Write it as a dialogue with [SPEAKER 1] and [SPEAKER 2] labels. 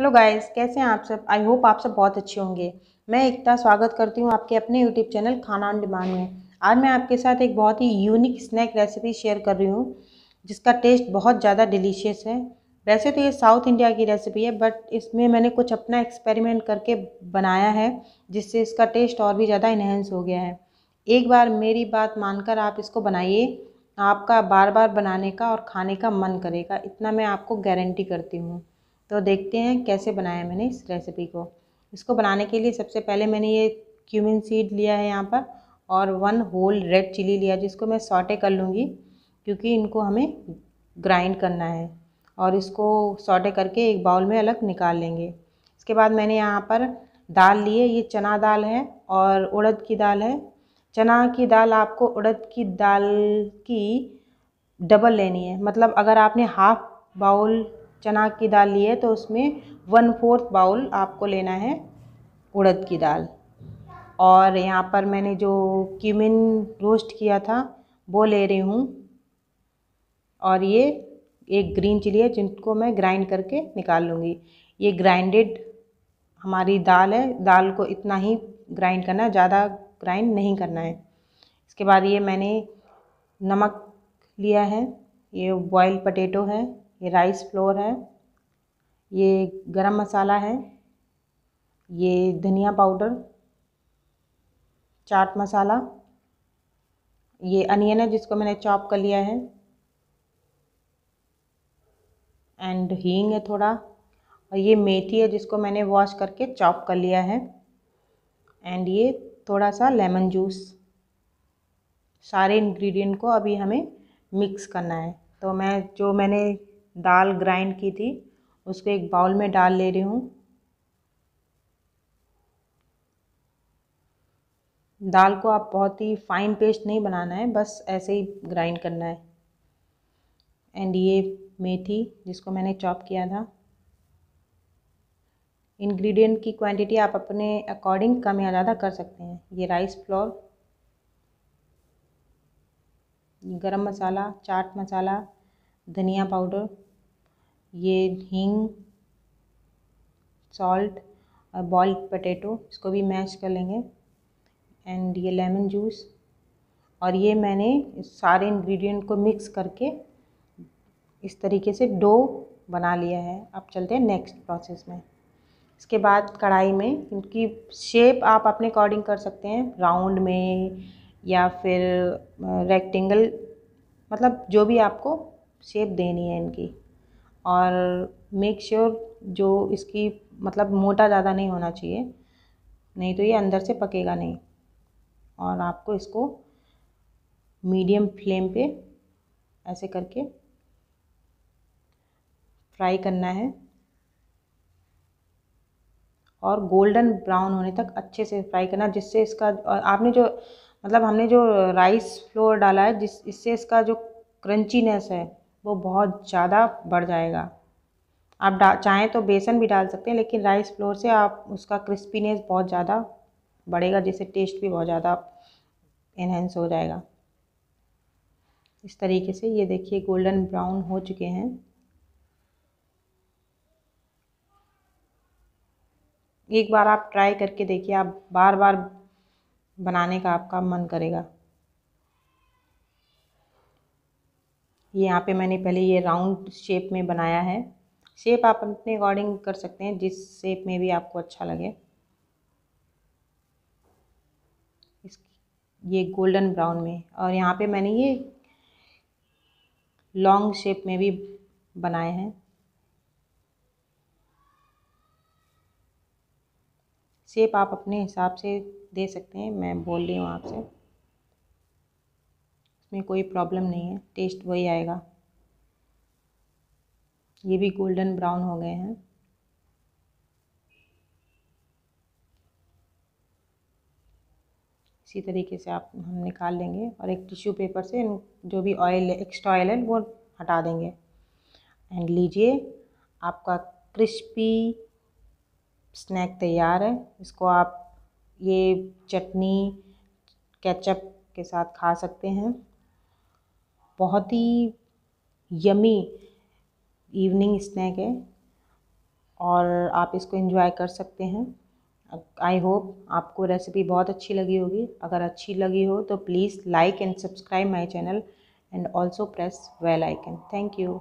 [SPEAKER 1] hello guys कैसे हैं आप सब आई होप आप सब बहुत अच्छे होंगे मैं एकता स्वागत करती हूं आपके अपने YouTube channel Khana on demand में आज मैं आपके साथ एक बहुत ही यूनिक स्नैक रेसिपी शेयर कर रही हूं जिसका टेस्ट बहुत ज़्यादा डिलीशियस है वैसे तो ये साउथ इंडिया की रेसिपी है बट इसमें मैंने कुछ अपना एक्सपेरिमेंट करके बनाया है जिससे इसका टेस्ट और भी ज़्यादा इन्हेंस हो गया है एक बार मेरी बात मानकर आप इसको बनाइए आपका बार बार बनाने का और खाने का मन करेगा इतना मैं आपको गारंटी करती हूँ तो देखते हैं कैसे बनाया मैंने इस रेसिपी को इसको बनाने के लिए सबसे पहले मैंने ये क्यूमिन सीड लिया है यहाँ पर और वन होल रेड चिली लिया जिसको मैं सॉटे कर लूँगी क्योंकि इनको हमें ग्राइंड करना है और इसको सॉटे करके एक बाउल में अलग निकाल लेंगे इसके बाद मैंने यहाँ पर दाल ली है ये चना दाल है और उड़द की दाल है चना की दाल आपको उड़द की दाल की डबल लेनी है मतलब अगर आपने हाफ़ बाउल चना की दाल ली है तो उसमें वन फोर्थ बाउल आपको लेना है उड़द की दाल और यहाँ पर मैंने जो क्यूमिन रोस्ट किया था वो ले रही हूँ और ये एक ग्रीन चिली है जिनको मैं ग्राइंड करके निकाल लूँगी ये ग्राइंडेड हमारी दाल है दाल को इतना ही ग्राइंड करना है ज़्यादा ग्राइंड नहीं करना है इसके बाद ये मैंने नमक लिया है ये बॉयल पटेटो है ये राइस फ्लोर है ये गरम मसाला है ये धनिया पाउडर चाट मसाला ये अनियन है जिसको मैंने चॉप कर लिया है एंड हींग है थोड़ा और ये मेथी है जिसको मैंने वॉश करके चॉप कर लिया है एंड ये थोड़ा सा लेमन जूस सारे इंग्रेडिएंट को अभी हमें मिक्स करना है तो मैं जो मैंने दाल ग्राइंड की थी उसको एक बाउल में डाल ले रही हूँ दाल को आप बहुत ही फाइन पेस्ट नहीं बनाना है बस ऐसे ही ग्राइंड करना है एंड ये मेथी जिसको मैंने चॉप किया था इंग्रेडिएंट की क्वांटिटी आप अपने अकॉर्डिंग कम या ज़्यादा कर सकते हैं ये राइस फ्लोर गरम मसाला चाट मसाला धनिया पाउडर ये हींग सॉल्ट और बॉइल्ड पटेटो इसको भी मैश कर लेंगे एंड ये लेमन जूस और ये मैंने सारे इंग्रेडिएंट को मिक्स करके इस तरीके से डो बना लिया है अब चलते हैं नेक्स्ट प्रोसेस में इसके बाद कढ़ाई में इनकी शेप आप अपने अकॉर्डिंग कर सकते हैं राउंड में या फिर रेक्टेंगल मतलब जो भी आपको शेप देनी है इनकी और मेक श्योर sure जो इसकी मतलब मोटा ज़्यादा नहीं होना चाहिए नहीं तो ये अंदर से पकेगा नहीं और आपको इसको मीडियम फ्लेम पे ऐसे करके फ्राई करना है और गोल्डन ब्राउन होने तक अच्छे से फ्राई करना जिससे इसका आपने जो मतलब हमने जो राइस फ्लोर डाला है जिस इससे इसका जो क्रंचीनेस है वो बहुत ज़्यादा बढ़ जाएगा आप डा चाहें तो बेसन भी डाल सकते हैं लेकिन राइस फ्लोर से आप उसका क्रिस्पीनेस बहुत ज़्यादा बढ़ेगा जिससे टेस्ट भी बहुत ज़्यादा इन्हेंस हो जाएगा इस तरीके से ये देखिए गोल्डन ब्राउन हो चुके हैं एक बार आप ट्राई करके देखिए आप बार बार बनाने का आपका मन करेगा यहाँ पे मैंने पहले ये राउंड शेप में बनाया है शेप आप अपने अकॉर्डिंग कर सकते हैं जिस शेप में भी आपको अच्छा लगे इस ये गोल्डन ब्राउन में और यहाँ पे मैंने ये लॉन्ग शेप में भी बनाए हैं शेप आप अपने हिसाब से दे सकते हैं मैं बोल रही हूँ आपसे इसमें कोई प्रॉब्लम नहीं है टेस्ट वही आएगा ये भी गोल्डन ब्राउन हो गए हैं इसी तरीके से आप हम निकाल लेंगे और एक टिश्यू पेपर से जो भी ऑयल एक्स्ट्रा ऑयल है वो हटा देंगे एंड लीजिए आपका क्रिस्पी स्नैक तैयार है इसको आप ये चटनी केचप के साथ खा सकते हैं बहुत ही यमी इवनिंग स्नैक है और आप इसको इन्जॉय कर सकते हैं आई होप आपको रेसिपी बहुत अच्छी लगी होगी अगर अच्छी लगी हो तो please like and subscribe my channel and also press bell icon thank you